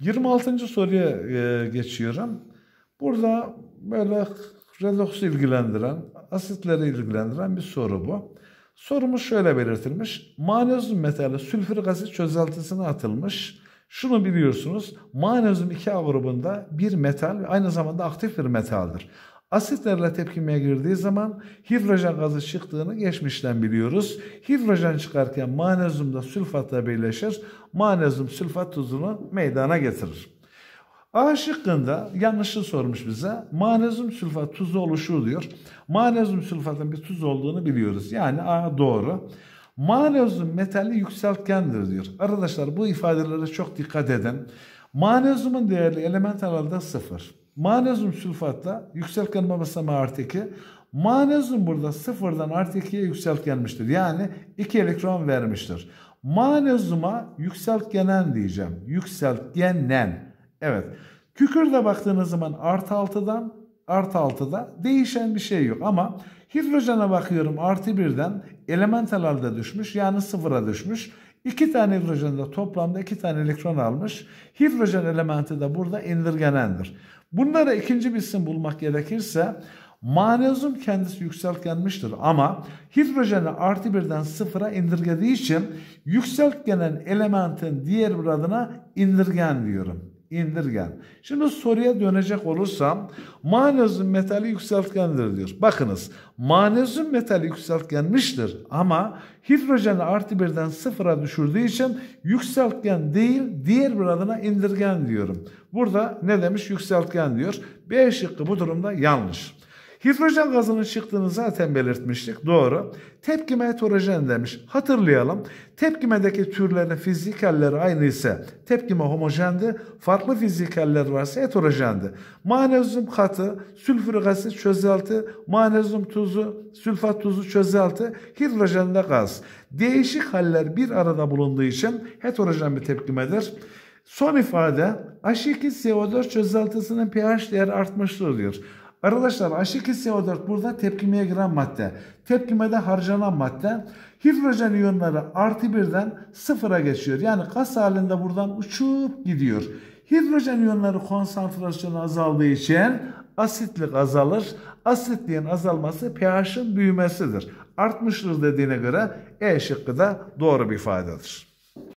26. soruya e, geçiyorum. Burada böyle reloksu ilgilendiren, asitleri ilgilendiren bir soru bu. Sorumu şöyle belirtilmiş. Manezyum metali sülfürik asit çözeltisine atılmış. Şunu biliyorsunuz. Manezyum 2A grubunda bir metal ve aynı zamanda aktif bir metaldir. Asitlerle tepkimeye girdiği zaman hidrojen gazı çıktığını geçmişten biliyoruz. Hidrojen çıkarken manezyum da sülfatla birleşir. Manezyum sülfat tuzunu meydana getirir. A şıkkında yanlışı sormuş bize. Manezyum sülfat tuzu oluşur diyor. Manezyum sülfatın bir tuz olduğunu biliyoruz. Yani A doğru. Manezyum metali yükseltgendir diyor. Arkadaşlar bu ifadelere çok dikkat edin. Manezyumun değerli element herhalde sıfır. Manezyum sülfatla yükseltgen babasama artı 2. burada sıfırdan artı 2'ye yükseltgenmiştir. Yani iki elektron vermiştir. Manezyuma yükseltgenen diyeceğim. Yükseltgenen. Evet. Kükürde baktığınız zaman artı altıdan artı altıda değişen bir şey yok. Ama hidrojene bakıyorum artı birden elemental halde düşmüş yani sıfıra düşmüş. İki tane hidrojen toplamda iki tane elektron almış. Hidrojen elementi de burada indirgenendir. Bunlara ikinci bir isim bulmak gerekirse Manezyum kendisi yükseltgenmiştir ama hidrojeni artı birden sıfıra indirgediği için yükseltgenen elementin diğer bir adına indirgen diyorum indirgen. Şimdi soruya dönecek olursam manezyum metali yükseltgendir diyor. Bakınız manezyum metali yükseltgenmiştir ama hidrojeni artı birden sıfıra düşürdüğü için yükseltgen değil diğer bir adına indirgen diyorum. Burada ne demiş yükseltgen diyor. B şıkkı bu durumda yanlış. Hidrojen gazının çıktığını zaten belirtmiştik. Doğru. Tepkime heterojen demiş. Hatırlayalım. Tepkimedeki türlerin fizikalleri aynı ise tepkime homojendi. Farklı fizikaller varsa heterojendi. Manezyum katı, sülfürik asit çözelti, manezyum tuzu, sülfat tuzu çözelti, hidrojenle gaz. Değişik haller bir arada bulunduğu için heterojen bir tepkimedir. Son ifade H2CO4 çözeltisinin pH değeri artmıştır diyor. Arkadaşlar H2SO4 burada tepkimeye giren madde. Tepkimede harcanan madde hidrojen iyonları artı birden sıfıra geçiyor. Yani kas halinde buradan uçup gidiyor. Hidrojen iyonları konsantrasyonu azaldığı için asitlik azalır. Asitliğin azalması pH'in büyümesidir. Artmıştır dediğine göre E şıkkı da doğru bir ifadedir.